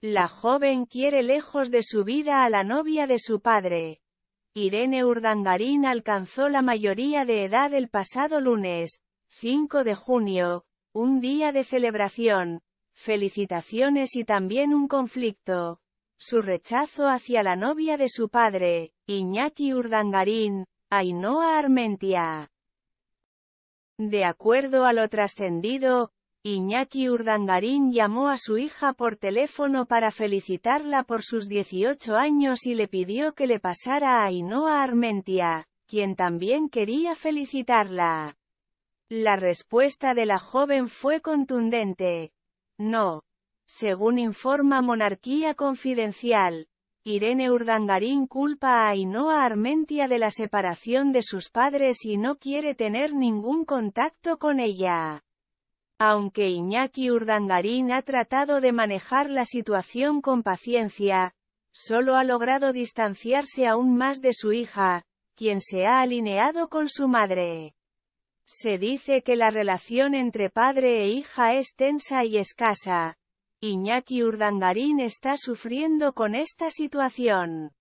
La joven quiere lejos de su vida a la novia de su padre. Irene Urdangarín alcanzó la mayoría de edad el pasado lunes, 5 de junio, un día de celebración, felicitaciones y también un conflicto. Su rechazo hacia la novia de su padre, Iñaki Urdangarín, Ainhoa Armentia. De acuerdo a lo trascendido, Iñaki Urdangarín llamó a su hija por teléfono para felicitarla por sus 18 años y le pidió que le pasara a Ainhoa Armentia, quien también quería felicitarla. La respuesta de la joven fue contundente. No. Según informa Monarquía Confidencial, Irene Urdangarín culpa a Ainhoa Armentia de la separación de sus padres y no quiere tener ningún contacto con ella. Aunque Iñaki Urdangarín ha tratado de manejar la situación con paciencia, solo ha logrado distanciarse aún más de su hija, quien se ha alineado con su madre. Se dice que la relación entre padre e hija es tensa y escasa. Iñaki Urdangarín está sufriendo con esta situación.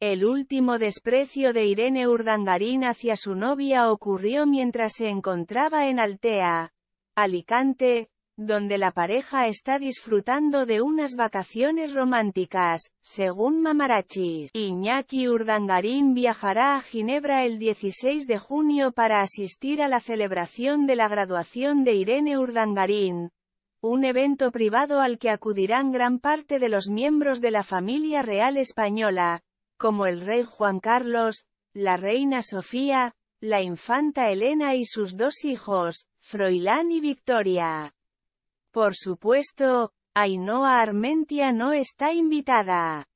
El último desprecio de Irene Urdangarín hacia su novia ocurrió mientras se encontraba en Altea, Alicante, donde la pareja está disfrutando de unas vacaciones románticas, según Mamarachis. Iñaki Urdangarín viajará a Ginebra el 16 de junio para asistir a la celebración de la graduación de Irene Urdangarín, un evento privado al que acudirán gran parte de los miembros de la familia real española, como el rey Juan Carlos, la reina Sofía, la infanta Elena y sus dos hijos, Froilán y Victoria. Por supuesto, Ainhoa Armentia no está invitada.